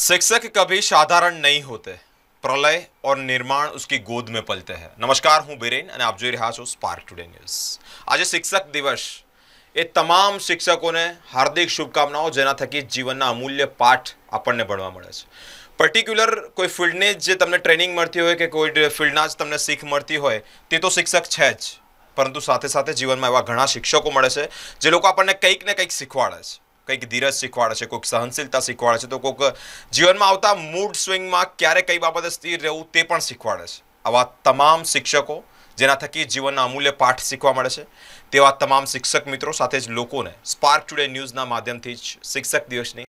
शिक्षक कभी साधारण नहीं होते प्रलय और निर्माण उसकी गोद में पलते हैं नमस्कार हूँ बीरेन आप जो रहा छो स्पार्क टुडे न्यूज आज शिक्षक दिवस ये तमाम शिक्षकों ने हार्दिक शुभकामनाओं जेना थकी जीवन ना अमूल्य पाठ अपन ने भणवा मळे पर्टिक्युलर कोई फील्ड ने जे तमने ट्रेनिंग मळती होय कोई फील्ड में तमने सीख मळती होय तो शिक्षक छे परंतु साथ साथ जीवन में एवं घना शिक्षकों मे जो अपन कंक ने कंक शीखवाड़े કંઈક ધીરજ શીખવાડે છે કોઈક સહનશીલતા શીખવાડે છે તો કોઈક જીવનમાં આવતા મૂડ સ્વિંગમાં ક્યારે કઈ બાબતે સ્થિર રહેવું તે પણ શીખવાડે છે આવા તમામ શિક્ષકો જેના થકી જીવનના અમૂલ્ય પાઠ શીખવા મળે છે તેવા તમામ શિક્ષક મિત્રો સાથે જ લોકોને સ્પાર્ક ટુડે ન્યૂઝના માધ્યમથી જ શિક્ષક દિવસની